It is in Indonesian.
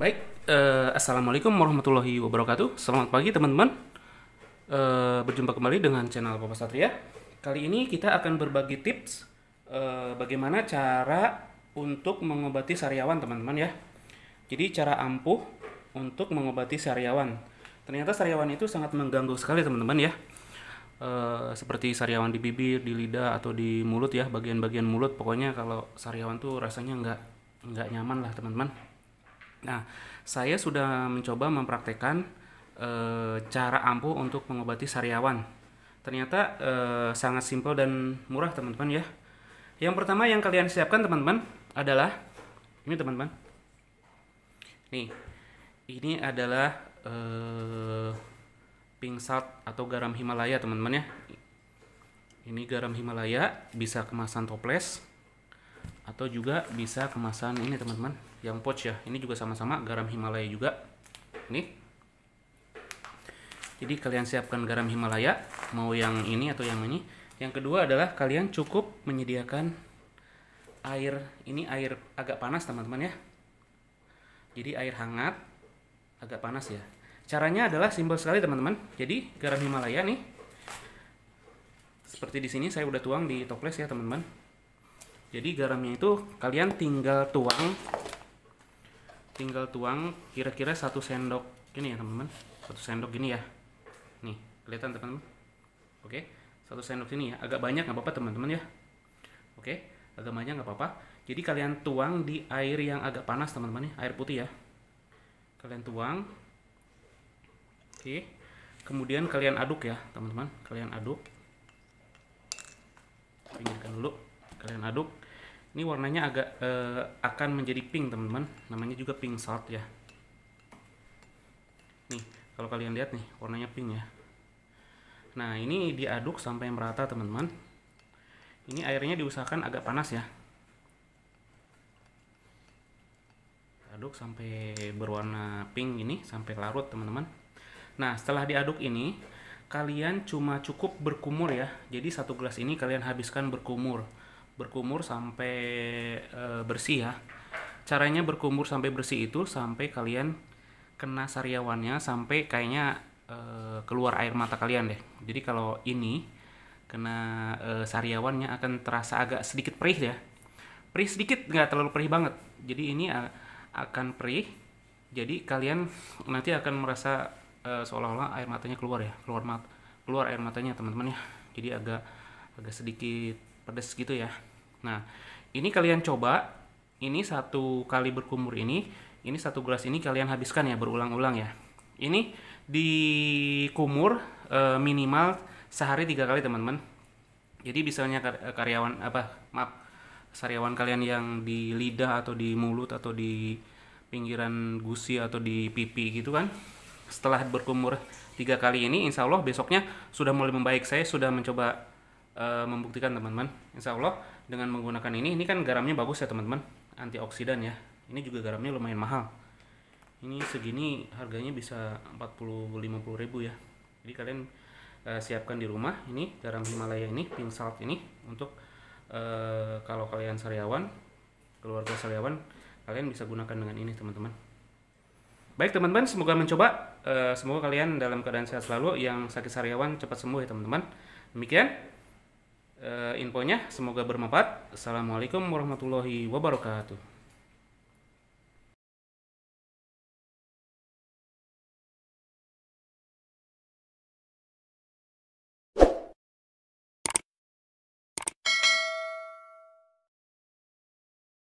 Baik, uh, Assalamualaikum warahmatullahi wabarakatuh. Selamat pagi teman-teman. Uh, berjumpa kembali dengan channel Papa Satria. Kali ini kita akan berbagi tips uh, bagaimana cara untuk mengobati sariawan teman-teman ya. Jadi cara ampuh untuk mengobati sariawan. Ternyata sariawan itu sangat mengganggu sekali teman-teman ya. Uh, seperti sariawan di bibir, di lidah atau di mulut ya, bagian-bagian mulut. Pokoknya kalau sariawan tuh rasanya nggak nggak nyaman lah teman-teman Nah, saya sudah mencoba mempraktekkan e, cara ampuh untuk mengobati sariawan. Ternyata e, sangat simpel dan murah, teman-teman ya. Yang pertama yang kalian siapkan, teman-teman, adalah ini, teman-teman. Nih. Ini adalah e, pink atau garam Himalaya, teman-teman ya. Ini garam Himalaya, bisa kemasan toples atau juga bisa kemasan ini teman-teman yang pouch ya ini juga sama-sama garam Himalaya juga nih. jadi kalian siapkan garam Himalaya mau yang ini atau yang ini yang kedua adalah kalian cukup menyediakan air ini air agak panas teman-teman ya jadi air hangat agak panas ya caranya adalah simpel sekali teman-teman jadi garam Himalaya nih seperti di sini saya udah tuang di toples ya teman-teman jadi garamnya itu kalian tinggal tuang tinggal tuang kira-kira satu sendok gini ya teman-teman satu sendok gini ya nih kelihatan teman-teman oke satu sendok sini ya agak banyak nggak apa-apa teman-teman ya oke agak banyak nggak apa-apa jadi kalian tuang di air yang agak panas teman-teman ya air putih ya kalian tuang oke kemudian kalian aduk ya teman-teman kalian aduk pinggirkan dulu kalian aduk ini warnanya agak uh, akan menjadi pink teman-teman namanya juga pink salt ya nih kalau kalian lihat nih warnanya pink ya nah ini diaduk sampai merata teman-teman ini airnya diusahakan agak panas ya aduk sampai berwarna pink ini sampai larut teman-teman nah setelah diaduk ini kalian cuma cukup berkumur ya jadi satu gelas ini kalian habiskan berkumur berkumur sampai e, bersih ya. Caranya berkumur sampai bersih itu sampai kalian kena sariawannya sampai kayaknya e, keluar air mata kalian deh. Jadi kalau ini kena e, sariawannya akan terasa agak sedikit perih ya. Perih sedikit nggak terlalu perih banget. Jadi ini a, akan perih. Jadi kalian nanti akan merasa e, seolah-olah air matanya keluar ya, keluar mat keluar air matanya teman-teman ya. Jadi agak agak sedikit pedes gitu ya Nah, ini kalian coba, ini satu kali berkumur ini, ini satu gelas ini kalian habiskan ya berulang-ulang ya. Ini dikumur e, eh, minimal sehari tiga kali teman-teman. Jadi misalnya eh, karyawan apa maaf sariawan kalian yang di lidah atau di mulut atau di pinggiran gusi atau di pipi gitu kan setelah berkumur tiga kali ini insya Allah besoknya sudah mulai membaik saya sudah mencoba uh, membuktikan teman-teman insya Allah dengan menggunakan ini ini kan garamnya bagus ya teman-teman antioksidan ya ini juga garamnya lumayan mahal ini segini harganya bisa 40-50 ribu ya jadi kalian uh, siapkan di rumah ini garam Himalaya ini pink salt ini untuk uh, kalau kalian sariawan keluarga sariawan kalian bisa gunakan dengan ini teman-teman baik teman-teman semoga mencoba semoga kalian dalam keadaan sehat selalu yang sakit sariawan cepat sembuh ya teman-teman demikian uh, infonya. Semoga bermanfaat. Assalamualaikum warahmatullahi wabarakatuh.